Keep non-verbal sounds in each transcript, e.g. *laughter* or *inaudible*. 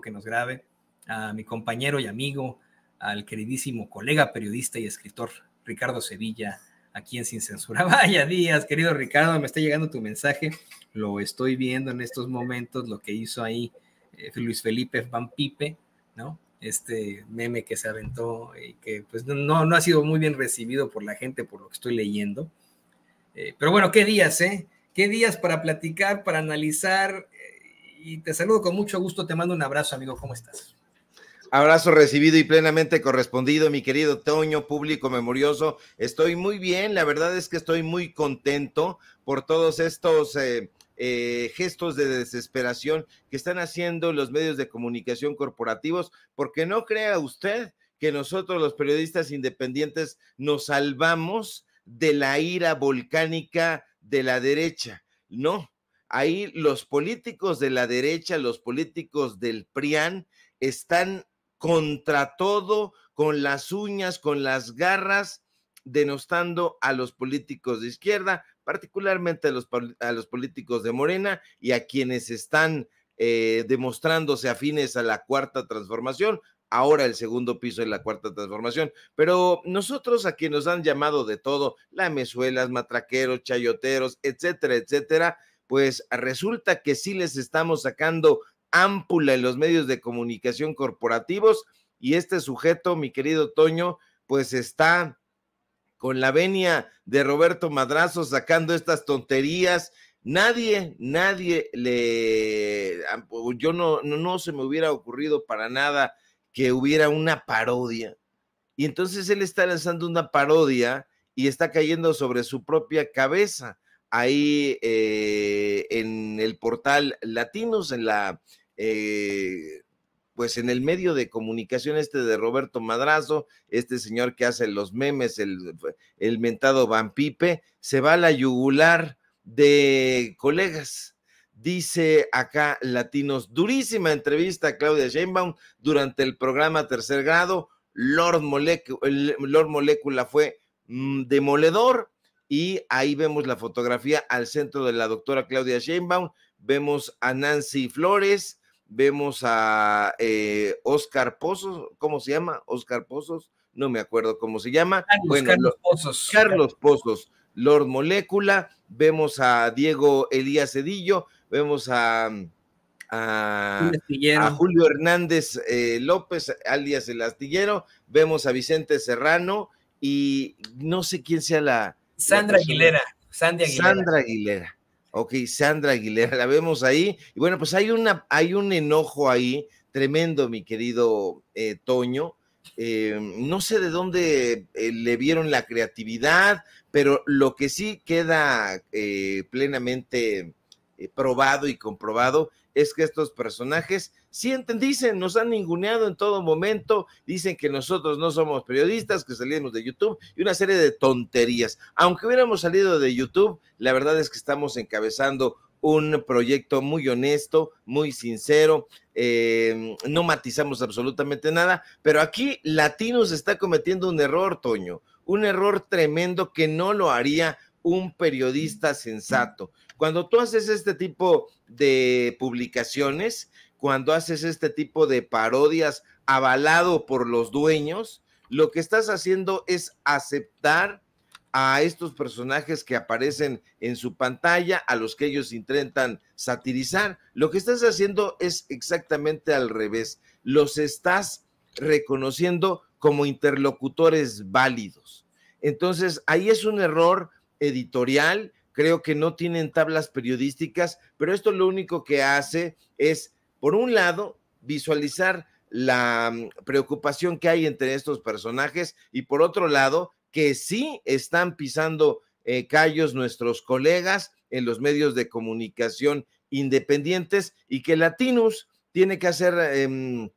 que nos grabe, a mi compañero y amigo, al queridísimo colega periodista y escritor Ricardo Sevilla, aquí en Sin Censura. *laughs* Vaya días, querido Ricardo, me está llegando tu mensaje, lo estoy viendo en estos momentos, lo que hizo ahí eh, Luis Felipe Van Pipe, ¿no? Este meme que se aventó y eh, que pues no, no ha sido muy bien recibido por la gente, por lo que estoy leyendo. Eh, pero bueno, qué días, ¿eh? Qué días para platicar, para analizar y te saludo con mucho gusto, te mando un abrazo, amigo, ¿cómo estás? Abrazo recibido y plenamente correspondido, mi querido Toño, público memorioso. Estoy muy bien, la verdad es que estoy muy contento por todos estos eh, eh, gestos de desesperación que están haciendo los medios de comunicación corporativos, porque no crea usted que nosotros los periodistas independientes nos salvamos de la ira volcánica de la derecha. No, ahí los políticos de la derecha, los políticos del PRIAN, están contra todo, con las uñas, con las garras, denostando a los políticos de izquierda, particularmente a los, políticos de Morena y a quienes están eh, demostrándose afines a la cuarta transformación, ahora el segundo piso de la cuarta transformación. Pero nosotros a quienes nos han llamado de todo, lamezuelas, matraqueros, chayoteros, etcétera, etcétera, pues resulta que sí les estamos sacando ámpula en los medios de comunicación corporativos y este sujeto, mi querido Toño, pues está con la venia de Roberto Madrazo sacando estas tonterías. Nadie, nadie le, ah, yo no, no, no se me hubiera ocurrido para nada que hubiera una parodia. Y entonces él está lanzando una parodia y está cayendo sobre su propia cabeza ahí eh, en el portal Latinos, en la eh, pues en el medio de comunicación este de Roberto Madrazo, este señor que hace los memes, el, mentado Van se va a la yugular de colegas. Dice acá Latinos, durísima entrevista a Claudia Sheinbaum durante el programa Tercer Grado. Lord, Molecula, fue mm, demoledor, y ahí vemos la fotografía al centro de la doctora Claudia Sheinbaum, vemos a Nancy Flores, vemos a Oscar eh, Pozos, ¿cómo se llama? Oscar Pozos, no me acuerdo cómo se llama. Carlos, bueno, Carlos Pozos. Carlos Pozos, Lord Molécula, vemos a Diego Elías Cedillo, vemos a, mm, Julio Hernández eh, López, alias el astillero, vemos a Vicente Serrano y no sé quién sea la, Sandra Aguilera. Sandra Aguilera. Sandra Aguilera. Ok, Sandra Aguilera, la vemos ahí. Y bueno, pues hay, una, hay un enojo ahí tremendo, mi querido eh, Toño. Eh, no sé de dónde eh, le vieron la creatividad, pero lo que sí queda plenamente probado y comprobado es que estos personajes sienten, dicen, nos han ninguneado en todo momento, dicen que nosotros no somos periodistas, que salimos de YouTube y una serie de tonterías. Aunque hubiéramos salido de YouTube, la verdad es que estamos encabezando un proyecto muy honesto, muy sincero, em, no matizamos absolutamente nada, pero aquí Latinos está cometiendo un error, Toño, un error tremendo que no lo haría un periodista sensato. Cuando tú haces este tipo de publicaciones, cuando haces este tipo de parodias avalado por los dueños, lo que estás haciendo es aceptar a estos personajes que aparecen en su pantalla, a los que ellos intentan satirizar. Lo que estás haciendo es exactamente al revés. Los estás reconociendo como interlocutores válidos. Entonces, ahí es un error editorial. Creo que no tienen tablas periodísticas, pero esto lo único que hace es por un lado, visualizar la mm, preocupación que hay entre estos personajes y por otro lado, que sí están pisando eh, callos nuestros colegas en los medios de comunicación independientes y que Latinus tiene que hacer em,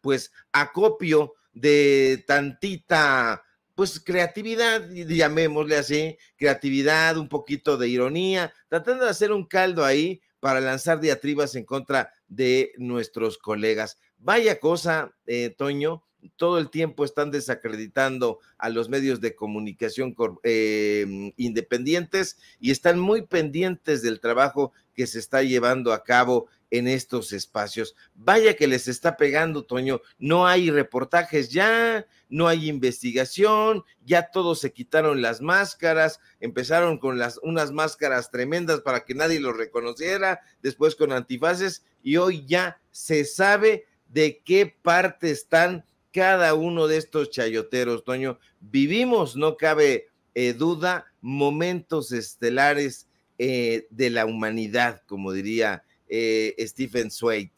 pues acopio de tantita pues creatividad, llamémosle así, creatividad, un poquito de ironía, tratando de hacer un caldo ahí para lanzar diatribas en contra de nuestros colegas. Vaya cosa, eh, Toño, todo el tiempo están desacreditando a los medios de comunicación em, independientes y están muy pendientes del trabajo que se está llevando a cabo en estos espacios. Vaya que les está pegando, Toño. No hay reportajes ya, no hay investigación, ya todos se quitaron las máscaras, empezaron con unas máscaras tremendas para que nadie los reconociera, después con antifaces y hoy ya se sabe de qué parte están cada uno de estos chayoteros, Toño. Vivimos, no cabe eh, duda, momentos estelares eh, de la humanidad, como diría eh, Stephen Zweig.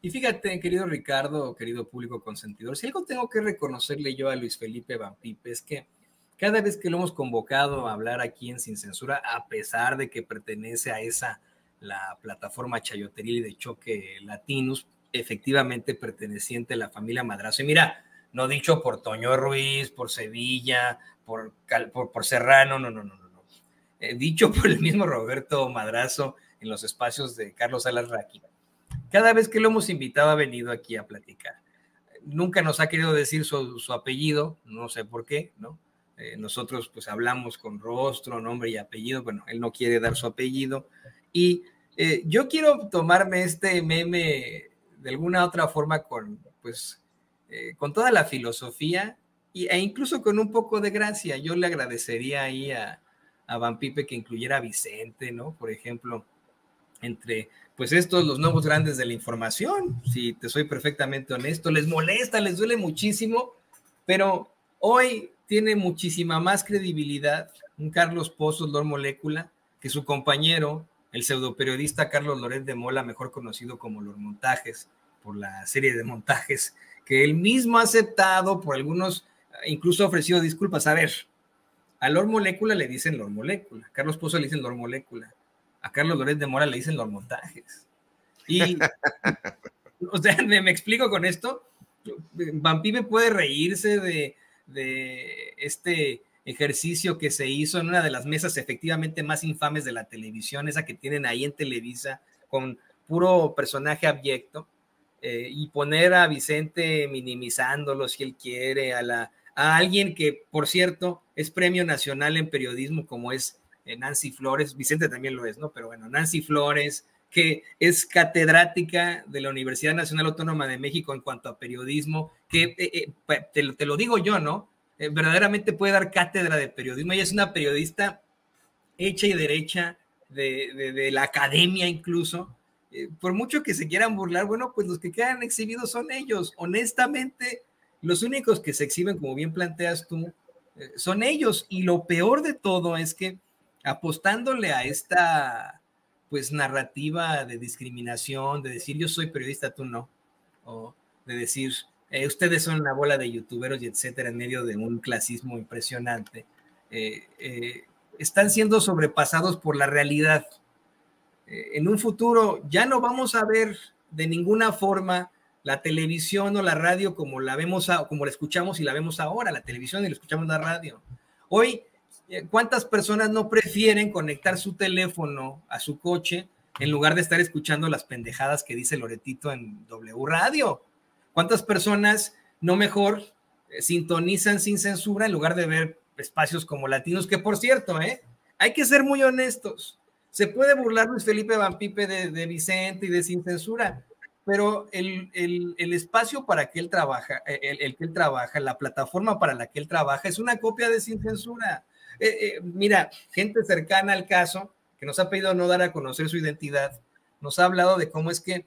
Y fíjate, querido Ricardo, querido público consentidor, si algo tengo que reconocerle yo a Luis Felipe Vampipe es que cada vez que lo hemos convocado a hablar aquí en Sin Censura, a pesar de que pertenece a esa la plataforma chayoteril de choque latinos, efectivamente perteneciente a la familia Madrazo. Y mira, no dicho por Toño Ruiz, por Sevilla, por, por, por Serrano, no, no, no, no. no. Eh, dicho por el mismo Roberto Madrazo en los espacios de Carlos Salas Cada vez que lo hemos invitado ha venido aquí a platicar. Nunca nos ha querido decir su, su apellido, no sé por qué, ¿no? Eh, nosotros pues hablamos con rostro, nombre y apellido, bueno, él no quiere dar su apellido. Y eh, yo quiero tomarme este meme de alguna otra forma con, pues, eh, con toda la filosofía y, e incluso con un poco de gracia. Yo le agradecería ahí a, a Van Pipe que incluyera a Vicente, ¿no? Por ejemplo, entre, pues estos, los nuevos grandes de la información, si te soy perfectamente honesto, les molesta, les duele muchísimo, pero hoy tiene muchísima más credibilidad un Carlos Pozos, Lord Molécula, que su compañero, el pseudoperiodista Carlos Loret de Mola, mejor conocido como Los Montajes, por la serie de montajes que él mismo ha aceptado por algunos, incluso ha ofrecido disculpas. A ver, a Lor Molécula le dicen Lord Molécula, a Carlos Pozo le dicen Lor Molécula, a Carlos Loret de Mola le dicen los Montajes. Y, *laughs* o sea, me, explico con esto. Vampime puede reírse de, de este ejercicio que se hizo en una de las mesas efectivamente más infames de la televisión, esa que tienen ahí en Televisa, con puro personaje abyecto, eh, y poner a Vicente minimizándolo si él quiere, a, la, a alguien que, por cierto, es premio nacional en periodismo como es eh, Nancy Flores, Vicente también lo es, ¿no? Pero bueno, Nancy Flores, que es catedrática de la Universidad Nacional Autónoma de México en cuanto a periodismo, que eh, te, lo digo yo, ¿no? Eh, verdaderamente puede dar cátedra de periodismo. Ella es una periodista hecha y derecha de, la academia incluso. Eh, por mucho que se quieran burlar, bueno, pues los que quedan exhibidos son ellos. Honestamente, los únicos que se exhiben, como bien planteas tú, eh, son ellos. Y lo peor de todo es que apostándole a esta pues narrativa de discriminación, de decir yo soy periodista, tú no, o de decir eh, ustedes son la bola de youtuberos y etcétera en medio de un clasismo impresionante. Eh, eh, están siendo sobrepasados por la realidad. en un futuro ya no vamos a ver de ninguna forma la televisión o la radio como la vemos, como la escuchamos y la vemos ahora, la televisión y la escuchamos la radio. Hoy, ¿cuántas personas no prefieren conectar su teléfono a su coche en lugar de estar escuchando las pendejadas que dice Loretito en W Radio? ¿Cuántas personas no mejor eh, sintonizan sin censura en lugar de ver espacios como latinos? Que por cierto, ¿eh? hay que ser muy honestos. Se puede burlar Luis Felipe Vampipe de, de Vicente y de Sin Censura, pero el, el, espacio para que él trabaja, eh, el, que él trabaja, la plataforma para la que él trabaja es una copia de Sin Censura. Eh, mira, gente cercana al caso que nos ha pedido no dar a conocer su identidad, nos ha hablado de cómo es que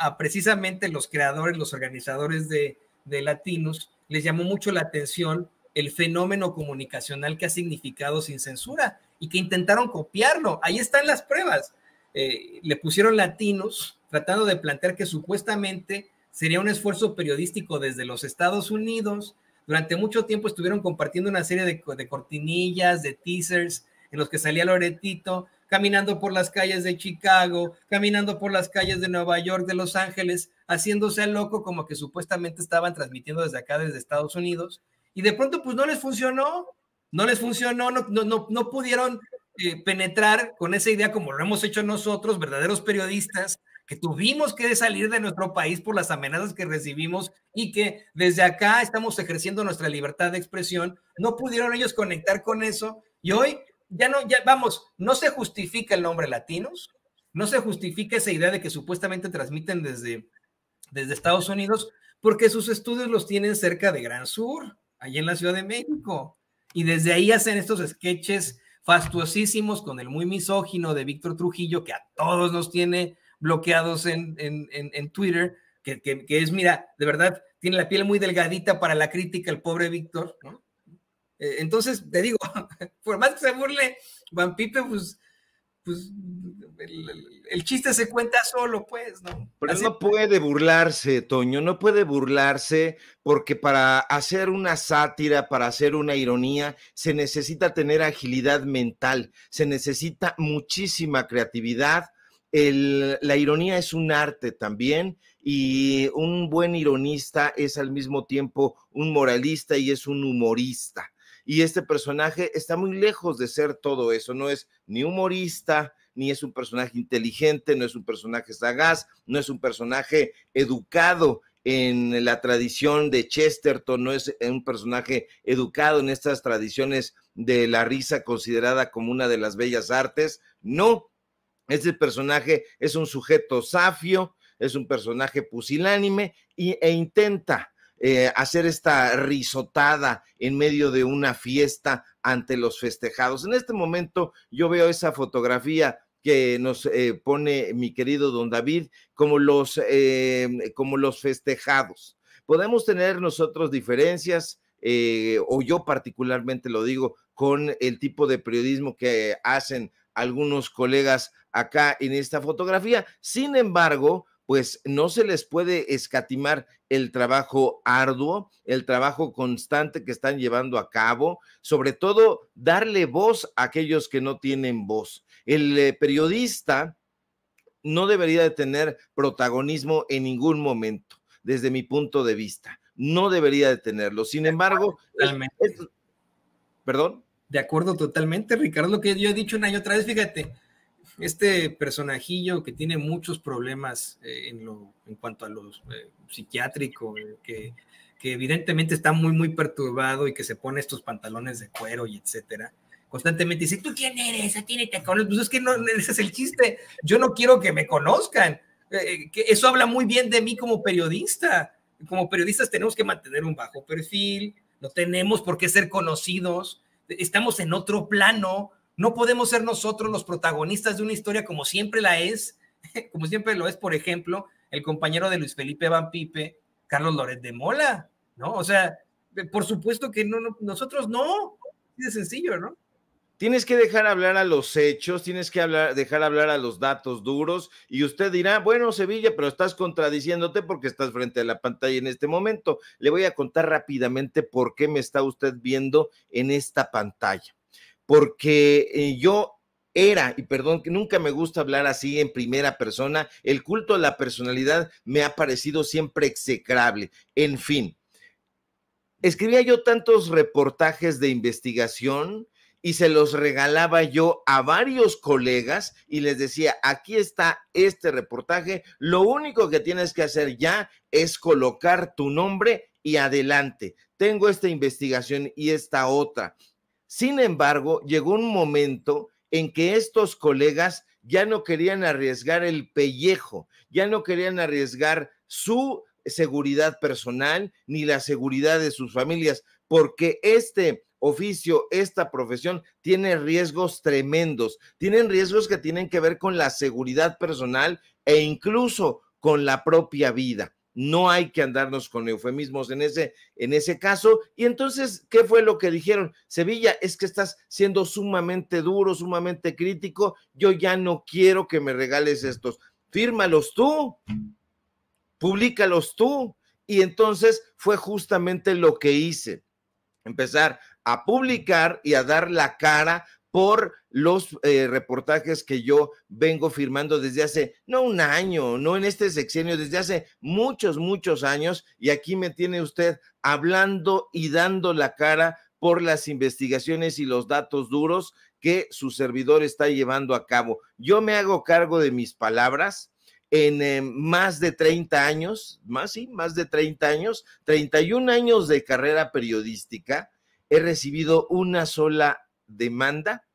a, precisamente los creadores, los organizadores de, Latinos, les llamó mucho la atención el fenómeno comunicacional que ha significado sin censura y que intentaron copiarlo. Ahí están las pruebas. Eh, le pusieron latinos tratando de plantear que supuestamente sería un esfuerzo periodístico desde los Estados Unidos. Durante mucho tiempo estuvieron compartiendo una serie de, de cortinillas, de teasers, en los que salía Loretito caminando por las calles de Chicago, caminando por las calles de Nueva York, de Los Ángeles, haciéndose al loco como que supuestamente estaban transmitiendo desde acá, desde Estados Unidos. Y de pronto, pues no les funcionó, no les funcionó, no, no, no, no pudieron eh, penetrar con esa idea como lo hemos hecho nosotros, verdaderos periodistas, que tuvimos que salir de nuestro país por las amenazas que recibimos y que desde acá estamos ejerciendo nuestra libertad de expresión. No pudieron ellos conectar con eso y hoy ya no, ya vamos, no se justifica el nombre latinos, no se justifica esa idea de que supuestamente transmiten desde, desde Estados Unidos, porque sus estudios los tienen cerca de Gran Sur, allí en la Ciudad de México. Y desde ahí hacen estos sketches fastuosísimos con el muy misógino de Víctor Trujillo, que a todos nos tiene bloqueados en, en, en, Twitter, que, que, que, es, mira, de verdad, tiene la piel muy delgadita para la crítica el pobre Víctor, ¿no? Eh, entonces, te digo, *laughs* por más que se burle Van Pipe, pues, pues el, chiste se cuenta solo, pues, ¿no? Pero no puede burlarse, Toño, no puede burlarse porque para hacer una sátira, para hacer una ironía, se necesita tener agilidad mental, se necesita muchísima creatividad. la ironía es un arte también y un buen ironista es al mismo tiempo un moralista y es un humorista. Y este personaje está muy lejos de ser todo eso, no es ni humorista, ni es un personaje inteligente, no es un personaje sagaz, no es un personaje educado en la tradición de Chesterton, no es eh, un personaje educado en estas tradiciones de la risa considerada como una de las bellas artes, no. Este personaje es un sujeto safio, es un personaje pusilánime e intenta eh, hacer esta risotada en medio de una fiesta ante los festejados. En este momento yo veo esa fotografía que nos eh, pone mi querido don David como los, eh, como los festejados. Podemos tener nosotros diferencias, o yo particularmente lo digo, con el tipo de periodismo que hacen algunos colegas acá en esta fotografía. Sin embargo, pues no se les puede escatimar el trabajo arduo, el trabajo constante que están llevando a cabo, sobre todo darle voz a aquellos que no tienen voz. El eh, periodista no debería de tener protagonismo en ningún momento, desde mi punto de vista. No debería de tenerlo. Sin embargo, perdón. De acuerdo totalmente, Ricardo, lo que yo he dicho una y otra vez, fíjate, este personajillo que tiene muchos problemas eh, en, lo, en cuanto a lo eh, psiquiátrico, eh, que, que, evidentemente está muy, muy perturbado y que se pone estos pantalones de cuero y etcétera, constantemente dice, ¿tú quién eres? te pues es que no, ese es el chiste, yo no quiero que me conozcan. eso habla muy bien de mí como periodista. Como periodistas tenemos que mantener un bajo perfil, no tenemos por qué ser conocidos, estamos en otro plano, no podemos ser nosotros los protagonistas de una historia como siempre la es, *laughs* como siempre lo es, por ejemplo, el compañero de Luis Felipe Van Pipe, Carlos Loret de Mola, ¿no? O sea, por supuesto que no, nosotros no, es sencillo, ¿no? Tienes que dejar hablar a los hechos, tienes que hablar, dejar hablar a los datos duros y usted dirá, bueno, Sevilla, pero estás contradiciéndote porque estás frente a la pantalla en este momento. Le voy a contar rápidamente por qué me está usted viendo en esta pantalla porque eh, yo era, y perdón, que nunca me gusta hablar así en primera persona, el culto a la personalidad me ha parecido siempre execrable. En fin, escribía yo tantos reportajes de investigación y se los regalaba yo a varios colegas y les decía, aquí está este reportaje, lo único que tienes que hacer ya es colocar tu nombre y adelante. Tengo esta investigación y esta otra sin embargo, llegó un momento en que estos colegas ya no querían arriesgar el pellejo, ya no querían arriesgar su seguridad personal ni la seguridad de sus familias, porque este oficio, esta profesión tiene riesgos tremendos, tienen riesgos que tienen que ver con la seguridad personal e incluso con la propia vida. No hay que andarnos con eufemismos en ese, en ese caso. Y entonces, ¿qué fue lo que dijeron? Sevilla, es que estás siendo sumamente duro, sumamente crítico. Yo ya no quiero que me regales estos. Fírmalos tú, públicalos tú. Y entonces fue justamente lo que hice. Empezar a publicar y a dar la cara por los eh, reportajes que yo vengo firmando desde hace, no un año, no en este sexenio, desde hace muchos, muchos años, y aquí me tiene usted hablando y dando la cara por las investigaciones y los datos duros que su servidor está llevando a cabo. Yo me hago cargo de mis palabras, en eh, más de 30 años, más sí, más de 30 años, 31 años de carrera periodística, he recibido una sola demanda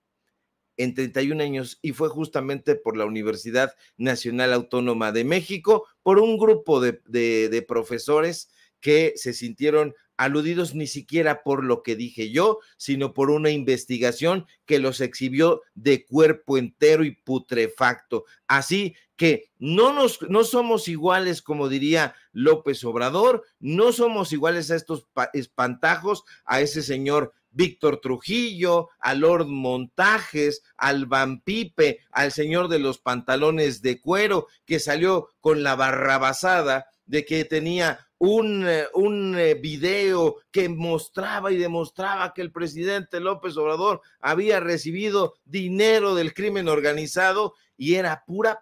en 31 años y fue justamente por la Universidad Nacional Autónoma de México, por un grupo de, de, de, profesores que se sintieron aludidos ni siquiera por lo que dije yo, sino por una investigación que los exhibió de cuerpo entero y putrefacto. Así que no, nos, no somos iguales, como diría López Obrador, no somos iguales a estos espantajos, a ese señor Víctor Trujillo, a Lord Montajes, al Vampipe, al señor de los pantalones de cuero, que salió con la barrabasada de que tenía un, eh, un, eh, video que mostraba y demostraba que el presidente López Obrador había recibido dinero del crimen organizado y era pura...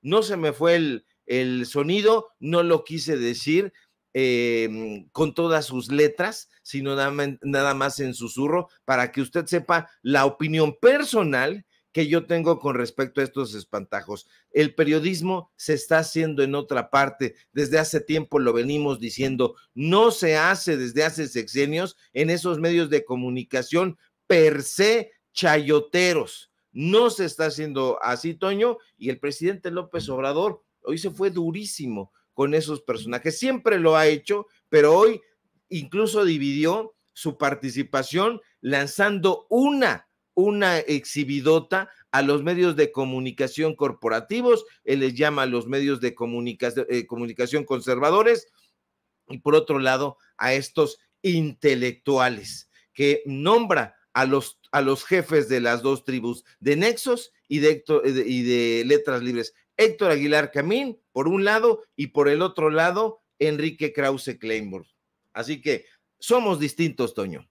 No se me fue el, el sonido, no lo quise decir, Em, con todas sus letras, sino nada más en susurro, para que usted sepa la opinión personal que yo tengo con respecto a estos espantajos. El periodismo se está haciendo en otra parte. Desde hace tiempo lo venimos diciendo. No se hace desde hace sexenios en esos medios de comunicación per se chayoteros. No se está haciendo así, Toño. Y el presidente López Obrador hoy se fue durísimo con esos personajes. Siempre lo ha hecho, pero hoy incluso dividió su participación lanzando una una exhibidota a los medios de comunicación corporativos, él les llama a los medios de eh, comunicación conservadores y por otro lado a estos intelectuales que nombra a los, a los jefes de las dos tribus de Nexos y y de Letras Libres, Héctor Aguilar Camín por un lado y por el otro lado Enrique Krause Kleinburg. Así que somos distintos, Toño.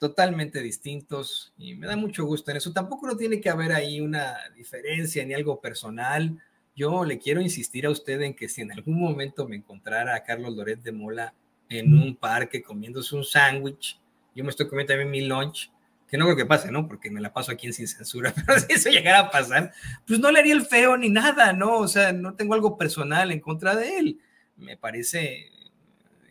Totalmente distintos y me da mucho gusto en eso. Tampoco no tiene que haber ahí una diferencia ni algo personal. Yo le quiero insistir a usted en que si en algún momento me encontrara a Carlos Loret de Mola en mm. un parque comiéndose un sándwich, yo me estoy comiendo también mi lunch, no creo que pase, ¿no? Porque me la paso aquí en sin censura, *laughs* pero si eso llegara a pasar, pues no le haría el feo ni nada, ¿no? O sea, no tengo algo personal en contra de él. Me parece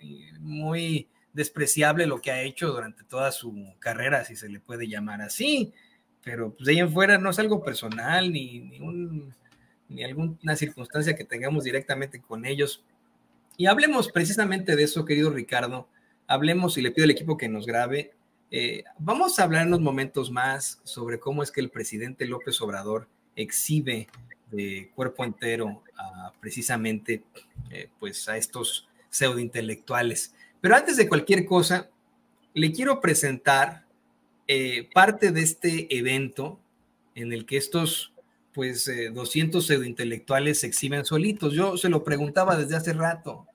eh, muy despreciable lo que ha hecho durante toda su carrera, si se le puede llamar así, pero pues de ahí en fuera no es algo personal ni, ni, ni alguna circunstancia que tengamos directamente con ellos. Y hablemos precisamente de eso, querido Ricardo. Hablemos y le pido al equipo que nos grabe eh, vamos a hablar unos momentos más sobre cómo es que el presidente López Obrador exhibe de cuerpo entero precisamente eh, pues a estos pseudointelectuales. Pero antes de cualquier cosa, le quiero presentar eh, parte de este evento en el que estos pues 200 pseudointelectuales se exhiben solitos. Yo se lo preguntaba desde hace rato.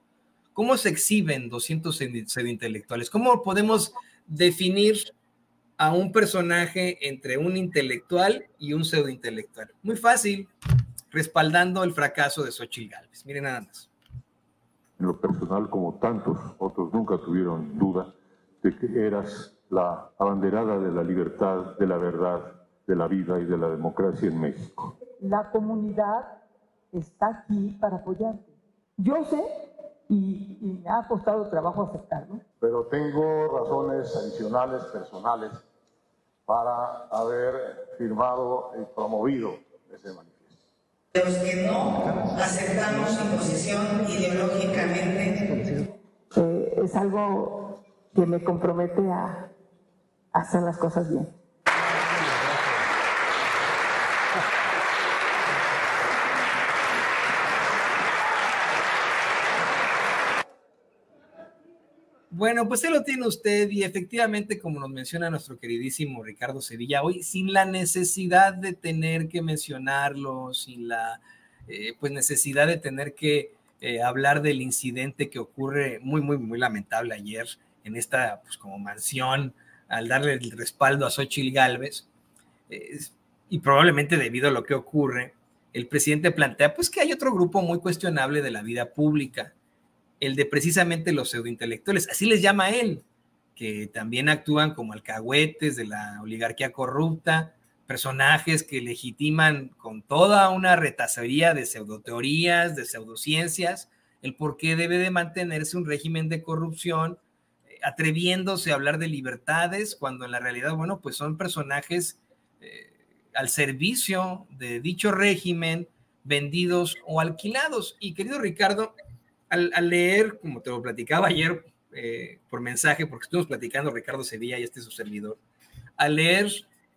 ¿Cómo se exhiben 200 pseudointelectuales? ¿Cómo podemos definir a un personaje entre un intelectual y un pseudointelectual. Muy fácil, respaldando el fracaso de Xochitl Gálvez. Miren nada más. En lo personal, como tantos otros, nunca tuvieron duda de que eras la abanderada de la libertad, de la verdad, de la vida y de la democracia en México. La comunidad está aquí para apoyarte. Yo sé, y, y me ha costado trabajo aceptarlo, pero tengo razones adicionales personales para haber firmado y promovido ese manifiesto. Los que no aceptamos su posición ideológicamente. Eh, es algo que me compromete a hacer las cosas bien. Bueno, pues se lo tiene usted y efectivamente, como nos menciona nuestro queridísimo Ricardo Sevilla hoy, sin la necesidad de tener que mencionarlo, sin la eh, pues necesidad de tener que eh, hablar del incidente que ocurre muy, muy, muy lamentable ayer en esta, pues como mansión, al darle el respaldo a Xochitl Galvez, y probablemente debido a lo que ocurre, el presidente plantea pues que hay otro grupo muy cuestionable de la vida pública, el de precisamente los pseudointelectuales, así les llama él, que también actúan como alcahuetes de la oligarquía corrupta, personajes que legitiman con toda una retacería de pseudoteorías, de pseudociencias, el por qué debe de mantenerse un régimen de corrupción, eh, atreviéndose a hablar de libertades, cuando en la realidad, bueno, pues son personajes eh, al servicio de dicho régimen, vendidos o alquilados. Y querido Ricardo, al, leer, como te lo platicaba ayer eh, por mensaje, porque estuvimos platicando Ricardo Sevilla y este es su servidor, al leer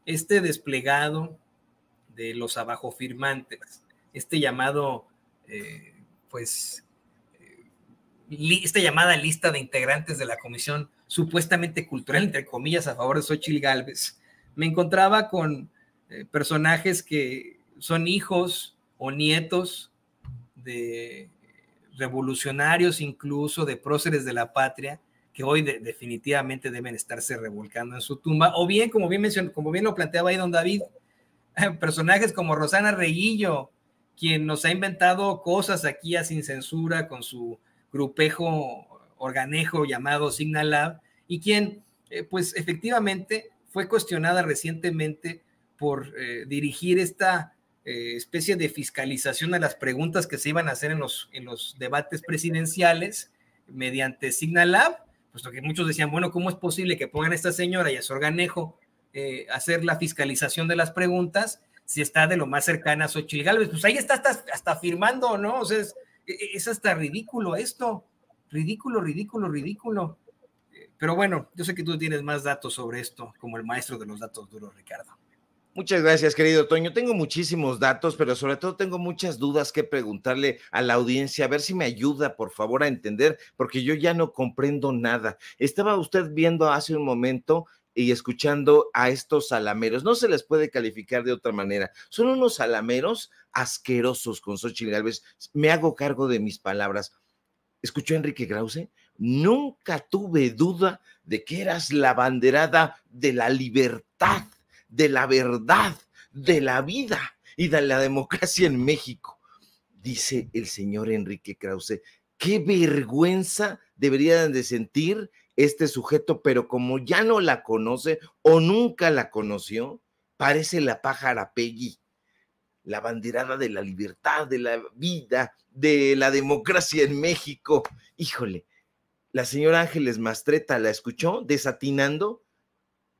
este desplegado de los abajo firmantes, este llamado, eh, pues, eh, esta llamada lista de integrantes de la comisión supuestamente cultural, entre comillas, a favor de Xochitl Galvez, me encontraba con personajes que son hijos o nietos de revolucionarios incluso, de próceres de la patria, que hoy definitivamente deben estarse revolcando en su tumba, o bien, como bien, mencionó, como bien lo planteaba ahí don David, *laughs* personajes como Rosana Reguillo, quien nos ha inventado cosas aquí a sin censura con su grupejo organejo llamado Signalab, y quien, eh, pues efectivamente, fue cuestionada recientemente por eh, dirigir esta eh, especie de fiscalización a las preguntas que se iban a hacer en los, en los debates presidenciales mediante Signalab, puesto que muchos decían, bueno, ¿cómo es posible que pongan a esta señora y a su organejo eh, hacer la fiscalización de las preguntas si está de lo más cercana a Xochitl Galvez? Pues ahí está hasta, hasta firmando, ¿no? O sea, es, e, e, es hasta ridículo esto, ridículo, ridículo, ridículo. Eh, pero bueno, yo sé que tú tienes más datos sobre esto como el maestro de los datos duros, Ricardo. Muchas gracias, querido Toño. Tengo muchísimos datos, pero sobre todo tengo muchas dudas que preguntarle a la audiencia, a ver si me ayuda, por favor, a entender, porque yo ya no comprendo nada. Estaba usted viendo hace un momento y escuchando a estos salameros. No se les puede calificar de otra manera. Son unos salameros asquerosos con Sochi Galvez. Me hago cargo de mis palabras. ¿Escuchó Enrique Grause. Nunca tuve duda de que eras la banderada de la libertad de la verdad, de la vida y de la democracia en México. Dice el señor Enrique Krause, qué vergüenza deberían de sentir este sujeto, pero como ya no la conoce o nunca la conoció, parece la pájara Peggy, la banderada de la libertad, de la vida, de la democracia en México. Híjole, la señora Ángeles Mastreta la escuchó desatinando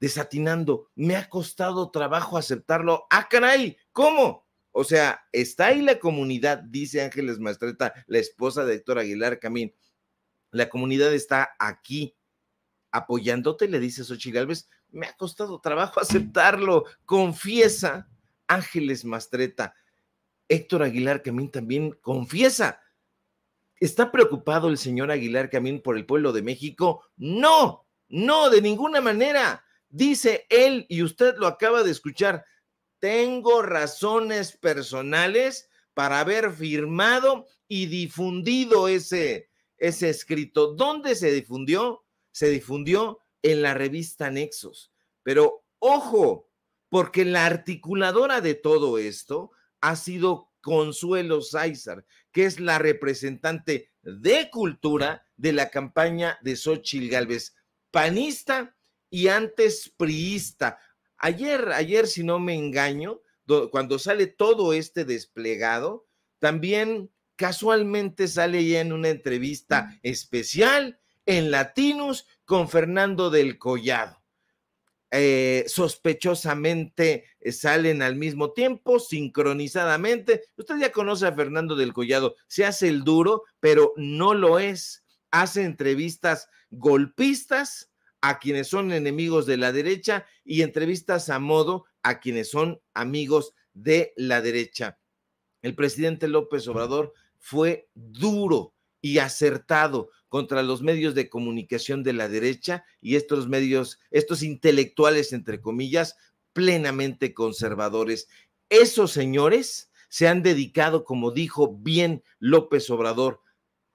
desatinando. Me ha costado trabajo aceptarlo. ¡Ah, caray! ¿Cómo? O sea, está ahí la comunidad, dice Ángeles Mastreta la esposa de Héctor Aguilar Camín. La comunidad está aquí apoyándote, le dice Sochi Galvez. Me ha costado trabajo *laughs* aceptarlo. Confiesa, Ángeles Mastreta Héctor Aguilar Camín también confiesa. ¿Está preocupado el señor Aguilar Camín por el pueblo de México? No, no, de ninguna manera. Dice él, y usted lo acaba de escuchar, tengo razones personales para haber firmado y difundido ese, ese escrito. ¿Dónde se difundió? Se difundió en la revista Nexos. Pero ojo, porque la articuladora de todo esto ha sido Consuelo Sáizar, que es la representante de cultura de la campaña de Xochil Gálvez, panista y antes priista. Ayer, ayer, si no me engaño, cuando sale todo este desplegado, también casualmente sale ya en una entrevista especial en Latinos con Fernando del Collado. Eh, sospechosamente eh, salen al mismo tiempo, sincronizadamente. Usted ya conoce a Fernando del Collado, se hace el duro, pero no lo es. Hace entrevistas golpistas a quienes son enemigos de la derecha y entrevistas a modo a quienes son amigos de la derecha. El presidente López Obrador fue duro y acertado contra los medios de comunicación de la derecha y estos medios, estos intelectuales, entre comillas, plenamente conservadores. Esos señores se han dedicado, como dijo bien López Obrador,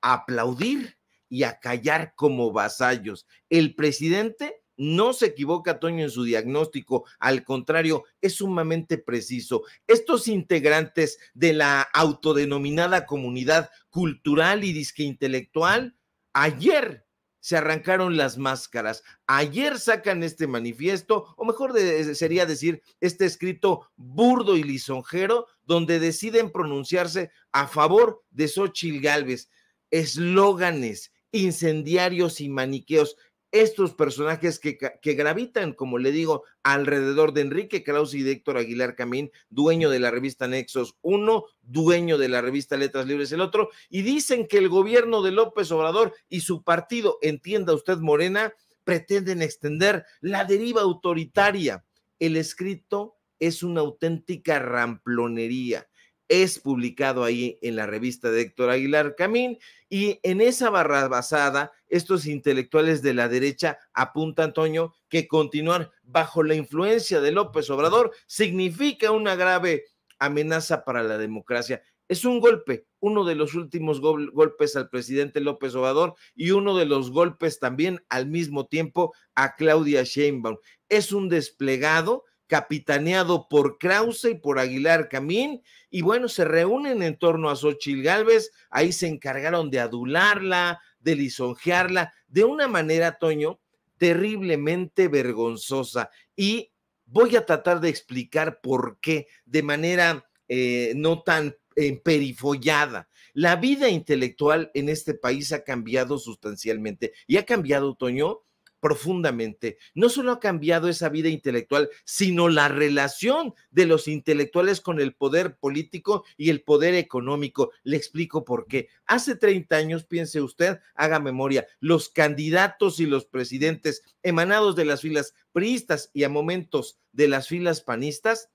a aplaudir y a callar como vasallos. El presidente no se equivoca, Toño, en su diagnóstico. Al contrario, es sumamente preciso. Estos integrantes de la autodenominada comunidad cultural y disque intelectual, ayer se arrancaron las máscaras. Ayer sacan este manifiesto, o mejor sería decir, este escrito burdo y lisonjero, donde deciden pronunciarse a favor de Xochitl Galvez Eslóganes, incendiarios y maniqueos, estos personajes que, gravitan, como le digo, alrededor de Enrique Kraus y Héctor Aguilar Camín, dueño de la revista Nexos uno, dueño de la revista Letras Libres el otro, y dicen que el gobierno de López Obrador y su partido, entienda usted Morena, pretenden extender la deriva autoritaria. El escrito es una auténtica ramplonería es publicado ahí en la revista de Héctor Aguilar Camín y en esa barra basada estos intelectuales de la derecha apuntan, Antonio, que continuar bajo la influencia de López Obrador significa una grave amenaza para la democracia. Es un golpe, uno de los últimos golpes al presidente López Obrador y uno de los golpes también al mismo tiempo a Claudia Sheinbaum. Es un desplegado capitaneado por Krause y por Aguilar Camín, y bueno, se reúnen en torno a Xochil Gálvez, ahí se encargaron de adularla, de lisonjearla, de una manera, Toño, terriblemente vergonzosa. Y voy a tratar de explicar por qué, de manera eh, no tan eh, perifollada La vida intelectual en este país ha cambiado sustancialmente y ha cambiado, Toño, profundamente. No solo ha cambiado esa vida intelectual, sino la relación de los intelectuales con el poder político y el poder económico. Le explico por qué. Hace 30 años, piense usted, haga memoria, los candidatos y los presidentes emanados de las filas priistas y a momentos de las filas panistas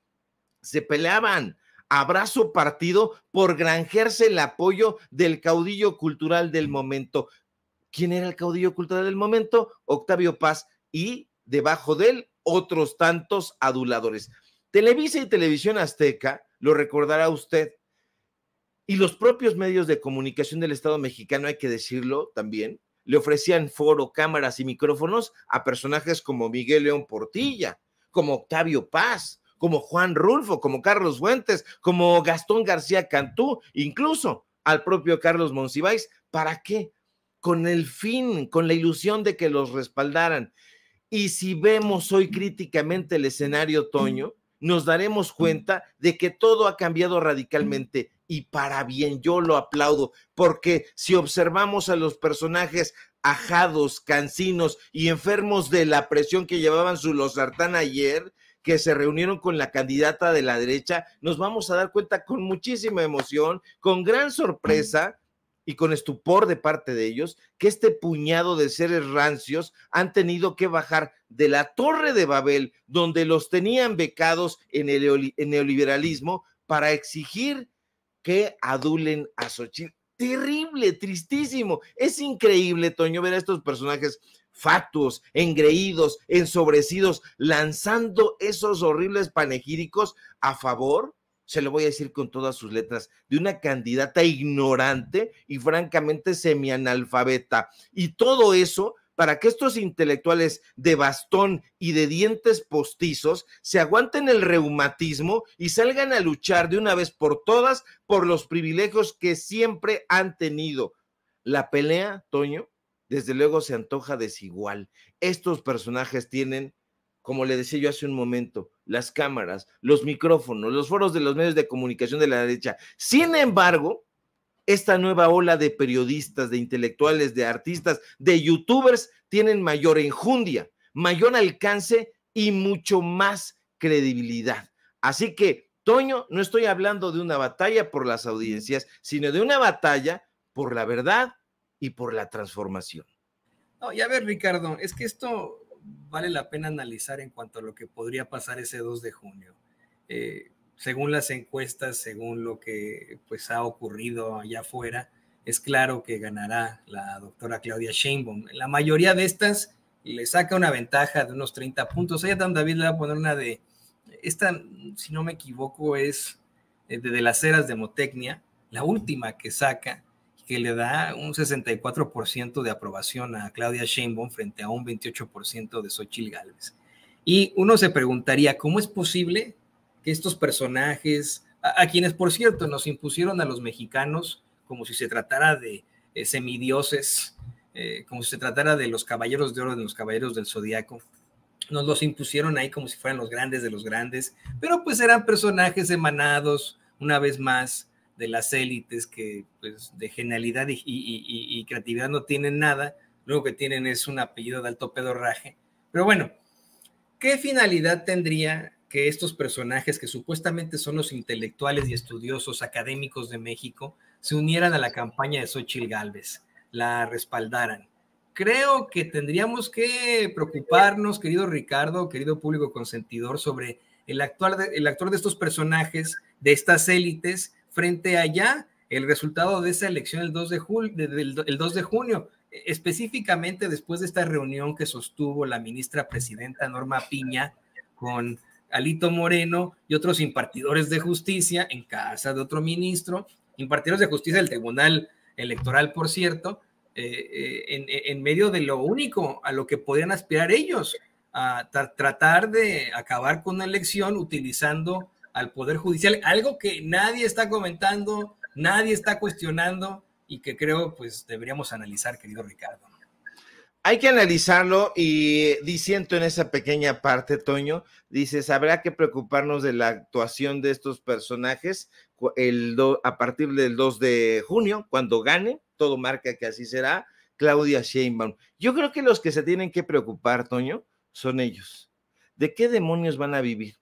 se peleaban abrazo partido por granjearse el apoyo del caudillo cultural del momento. ¿Quién era el caudillo cultural del momento? Octavio Paz y debajo de él otros tantos aduladores. Televisa y Televisión Azteca, lo recordará usted, y los propios medios de comunicación del Estado mexicano, hay que decirlo también, le ofrecían foro, cámaras y micrófonos a personajes como Miguel León Portilla, como Octavio Paz, como Juan Rulfo, como Carlos Fuentes, como Gastón García Cantú, incluso al propio Carlos Monsiváis. ¿Para qué? con el fin, con la ilusión de que los respaldaran. Y si vemos hoy críticamente el escenario, otoño, nos daremos cuenta de que todo ha cambiado radicalmente y para bien, yo lo aplaudo, porque si observamos a los personajes ajados, cansinos y enfermos de la presión que llevaban su losartán ayer, que se reunieron con la candidata de la derecha, nos vamos a dar cuenta con muchísima emoción, con gran sorpresa, y con estupor de parte de ellos que este puñado de seres rancios han tenido que bajar de la torre de Babel, donde los tenían becados en el neoliberalismo, para exigir que adulen a Xochitl. Terrible, tristísimo. Es increíble, Toño, ver a estos personajes fatuos, engreídos, ensobrecidos, lanzando esos horribles panegíricos a favor se lo voy a decir con todas sus letras, de una candidata ignorante y francamente semianalfabeta. Y todo eso para que estos intelectuales de bastón y de dientes postizos se aguanten el reumatismo y salgan a luchar de una vez por todas por los privilegios que siempre han tenido. La pelea, Toño, desde luego se antoja desigual. Estos personajes tienen, como le decía yo hace un momento, las cámaras, los micrófonos, los foros de los medios de comunicación de la derecha. Sin embargo, esta nueva ola de periodistas, de intelectuales, de artistas, de youtubers, tienen mayor enjundia, mayor alcance y mucho más credibilidad. Así que, Toño, no estoy hablando de una batalla por las audiencias, sino de una batalla por la verdad y por la transformación. No, a ver, Ricardo, es que esto vale la pena analizar en cuanto a lo que podría pasar ese 2 de junio. Eh, según las encuestas, según lo que pues ha ocurrido allá afuera, es claro que ganará la doctora Claudia Sheinbaum. La mayoría de estas le saca una ventaja de unos 30 puntos. Ella también David le va a poner una de, esta, si no me equivoco, es eh, de, las eras de Motecnia, la última que saca, que le da un 64% de aprobación a Claudia Sheinbaum frente a un 28% de Xochitl Gálvez. Y uno se preguntaría, ¿cómo es posible que estos personajes, a, quienes por cierto nos impusieron a los mexicanos como si se tratara de eh, semidioses, eh, como si se tratara de los caballeros de oro, de los caballeros del zodiaco, nos los impusieron ahí como si fueran los grandes de los grandes, pero pues eran personajes emanados, una vez más, de las élites que pues, de genialidad y, creatividad no tienen nada, lo único que tienen es un apellido de alto pedorraje. Pero bueno, ¿qué finalidad tendría que estos personajes que supuestamente son los intelectuales y estudiosos académicos de México se unieran a la campaña de Xochitl Galvez la respaldaran? Creo que tendríamos que preocuparnos, querido Ricardo, querido público consentidor, sobre el actual el de estos personajes, de estas élites, frente allá, el resultado de esa elección el 2 de, el 2 de junio, específicamente después de esta reunión que sostuvo la ministra presidenta Norma Piña con Alito Moreno y otros impartidores de justicia en casa de otro ministro, impartidores de justicia del Tribunal Electoral, por cierto, eh, eh, en, medio de lo único a lo que podían aspirar ellos, a tratar de acabar con la elección utilizando al Poder Judicial, algo que nadie está comentando, nadie está cuestionando y que creo pues deberíamos analizar, querido Ricardo. Hay que analizarlo y diciendo en esa pequeña parte, Toño, dices, habrá que preocuparnos de la actuación de estos personajes el a partir del 2 de junio, cuando gane, todo marca que así será, Claudia Sheinbaum. Yo creo que los que se tienen que preocupar, Toño, son ellos. ¿De qué demonios van a vivir?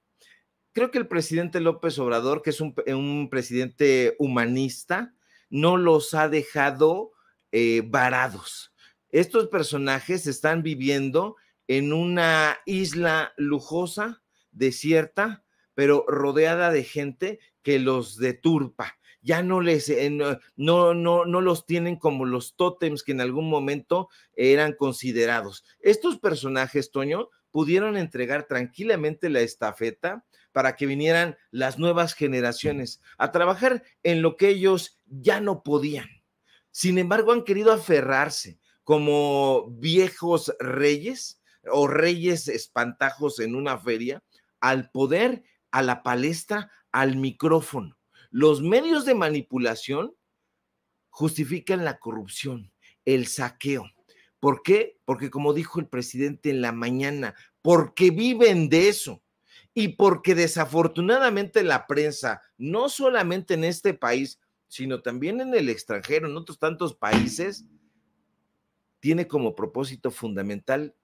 creo que el presidente López Obrador, que es un, eh, presidente humanista, no los ha dejado eh, varados. Estos personajes están viviendo en una isla lujosa, desierta, pero rodeada de gente que los deturpa. Ya no les, eh, no, no, no los tienen como los tótems que en algún momento eran considerados. Estos personajes, Toño, pudieron entregar tranquilamente la estafeta para que vinieran las nuevas generaciones a trabajar en lo que ellos ya no podían. Sin embargo, han querido aferrarse como viejos reyes o reyes espantajos en una feria al poder, a la palestra, al micrófono. Los medios de manipulación justifican la corrupción, el saqueo. ¿Por qué? Porque como dijo el presidente en la mañana, porque viven de eso y porque desafortunadamente la prensa, no solamente en este país, sino también en el extranjero, en otros tantos países, tiene como propósito fundamental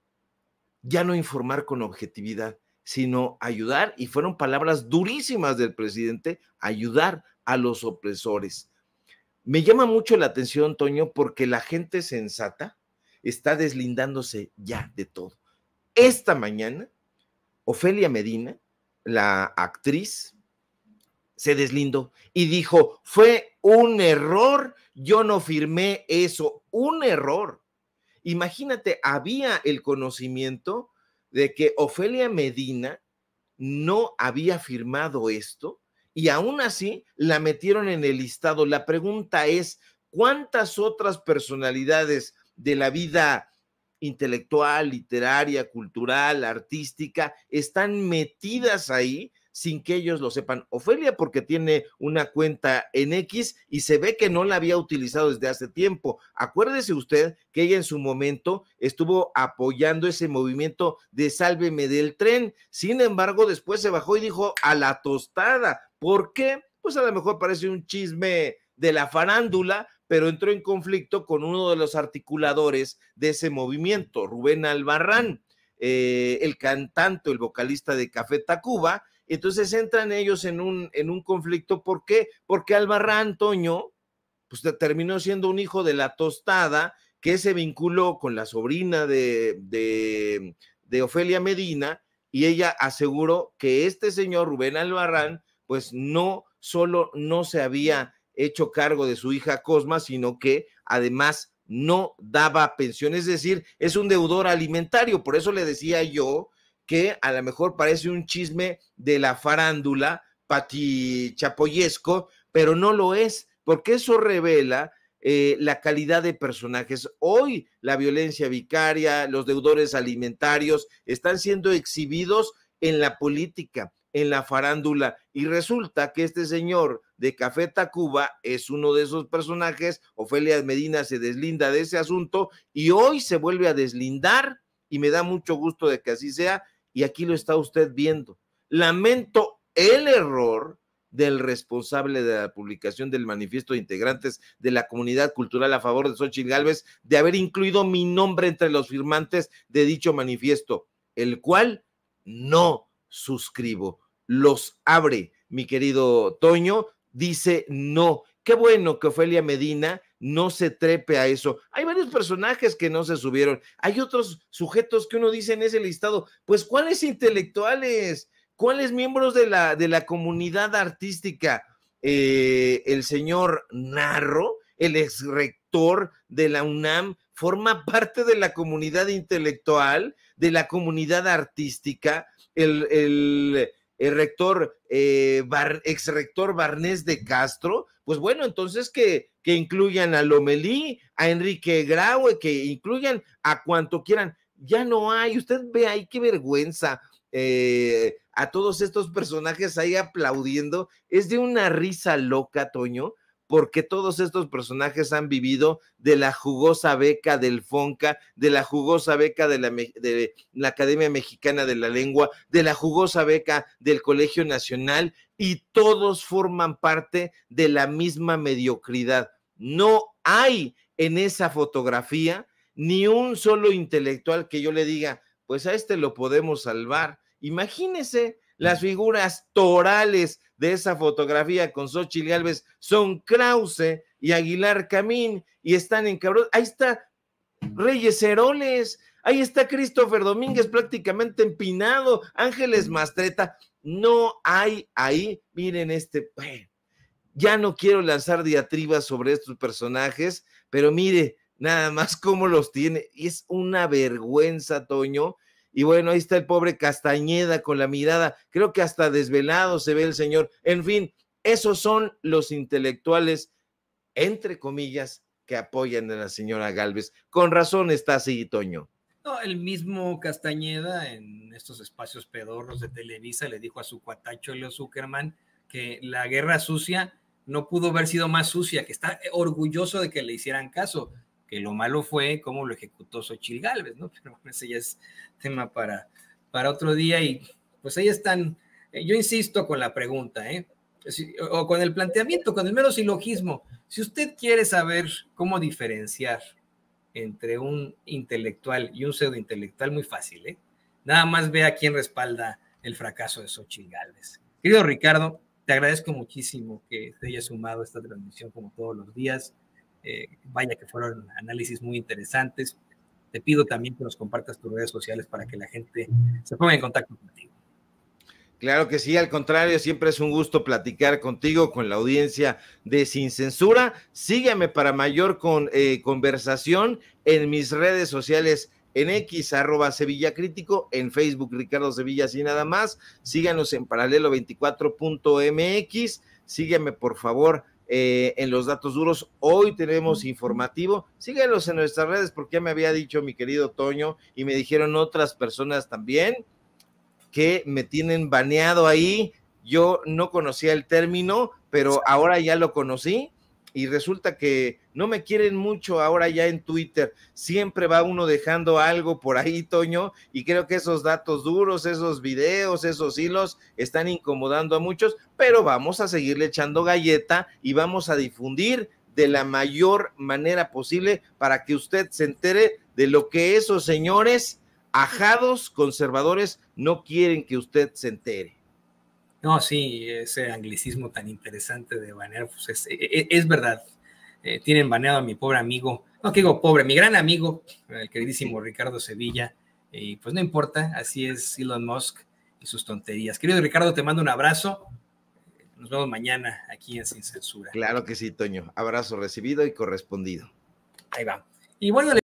ya no informar con objetividad, sino ayudar, y fueron palabras durísimas del presidente, ayudar a los opresores. Me llama mucho la atención, Toño, porque la gente sensata está deslindándose ya de todo. Esta mañana, Ofelia Medina, la actriz se deslindó y dijo, fue un error, yo no firmé eso, un error. Imagínate, había el conocimiento de que Ofelia Medina no había firmado esto y aún así la metieron en el listado. La pregunta es, ¿cuántas otras personalidades de la vida intelectual, literaria, cultural, artística, están metidas ahí sin que ellos lo sepan. Ofelia porque tiene una cuenta en X y se ve que no la había utilizado desde hace tiempo. Acuérdese usted que ella en su momento estuvo apoyando ese movimiento de sálveme del tren. Sin embargo, después se bajó y dijo a la tostada. ¿Por qué? Pues a lo mejor parece un chisme de la farándula, pero entró en conflicto con uno de los articuladores de ese movimiento, Rubén Albarrán, eh, el cantante, el vocalista de Café Tacuba. Entonces entran ellos en un, en un conflicto. ¿Por qué? Porque Albarrán, Antonio, pues terminó siendo un hijo de la tostada que se vinculó con la sobrina de, de Ofelia Medina y ella aseguró que este señor Rubén Albarrán, pues no solo no se había hecho cargo de su hija Cosma, sino que además no daba pensión, es decir, es un deudor alimentario. Por eso le decía yo que a lo mejor parece un chisme de la farándula chapoyesco, pero no lo es, porque eso revela eh, la calidad de personajes. Hoy la violencia vicaria, los deudores alimentarios están siendo exhibidos en la política, en la farándula, y resulta que este señor de Café Tacuba es uno de esos personajes. Ofelia Medina se deslinda de ese asunto y hoy se vuelve a deslindar y me da mucho gusto de que así sea y aquí lo está usted viendo. Lamento el error del responsable de la publicación del manifiesto de integrantes de la comunidad cultural a favor de Xochitl Gálvez de haber incluido mi nombre entre los firmantes de dicho manifiesto, el cual no suscribo. Los abre, mi querido Toño, dice no. Qué bueno que Ofelia Medina no se trepe a eso. Hay varios personajes que no se subieron. Hay otros sujetos que uno dice en ese listado, pues ¿cuáles intelectuales? ¿Cuáles miembros de la, de la comunidad artística? Eh, el señor Narro, el ex rector de la UNAM, forma parte de la comunidad intelectual, de la comunidad artística, el el rector, eh, ex rector Barnés de Castro, pues bueno, entonces que, que incluyan a Lomelí, a Enrique Graue, que incluyan a cuanto quieran. Ya no hay, usted ve ahí qué vergüenza. Eh, a todos estos personajes ahí aplaudiendo. Es de una risa loca, Toño, porque todos estos personajes han vivido de la jugosa beca del FONCA, de la jugosa beca de la, Academia Mexicana de la Lengua, de la jugosa beca del Colegio Nacional, y todos forman parte de la misma mediocridad. No hay en esa fotografía ni un solo intelectual que yo le diga, pues a este lo podemos salvar. Imagínese, las figuras torales de esa fotografía con y Alves son Krause y Aguilar Camín y están en cabrón. Ahí está Reyes Heroles, ahí está Christopher Domínguez prácticamente empinado, Ángeles Mastreta. No hay ahí, miren este. Ya no quiero lanzar diatribas sobre estos personajes, pero mire, nada más cómo los tiene. Es una vergüenza, Toño, y bueno, ahí está el pobre Castañeda con la mirada, creo que hasta desvelado se ve el señor. En fin, esos son los intelectuales, entre comillas, que apoyan a la señora Galvez. Con razón está así, Toño. No, el mismo Castañeda en estos espacios pedorros de Televisa le dijo a su cuatacho Leo Zuckerman que la guerra sucia no pudo haber sido más sucia, que está orgulloso de que le hicieran caso que lo malo fue cómo lo ejecutó Xochitl Gálvez, ¿no? *laughs* Pero bueno, ese ya es tema para, para otro día y pues ahí están, eh, yo insisto con la pregunta, ¿eh? O con el planteamiento, con el mero silogismo. Si usted quiere saber cómo diferenciar entre un intelectual y un pseudo intelectual, muy fácil, ¿eh? Nada más vea quién respalda el fracaso de Xochitl Galvez. Querido Ricardo, te agradezco muchísimo que te hayas sumado a esta transmisión como todos los días. Eh, vaya que fueron análisis muy interesantes. Te pido también que nos compartas tus redes sociales para que la gente se ponga en contacto contigo. Claro que sí, al contrario, siempre es un gusto platicar contigo, con la audiencia de Sin Censura. Sígueme para mayor eh, conversación en mis redes sociales en X, arroba Sevilla Crítico, en Facebook Ricardo Sevilla, sin nada más. Síganos en paralelo24.mx. Sígueme, por favor, eh, en los datos duros. Hoy tenemos informativo. Síguenos en nuestras redes porque ya me había dicho mi querido Toño y me dijeron otras personas también que me tienen baneado ahí. Yo no conocía el término, pero ahora ya lo conocí y resulta que no me quieren mucho ahora ya en Twitter. Siempre va uno dejando algo por ahí, Toño, y creo que esos datos duros, esos videos, esos hilos están incomodando a muchos, pero vamos a seguirle echando galleta y vamos a difundir de la mayor manera posible para que usted se entere de lo que esos señores ajados conservadores no quieren que usted se entere. No, sí, ese anglicismo tan interesante de banear, pues es, e, e, verdad. Eh, tienen baneado a mi pobre amigo, no que digo pobre, mi gran amigo, el queridísimo Ricardo Sevilla, y pues no importa, así es Elon Musk y sus tonterías. Querido Ricardo, te mando un abrazo. Nos vemos mañana aquí en Sin Censura. Claro que sí, Toño. Abrazo recibido y correspondido. Ahí va. Y bueno,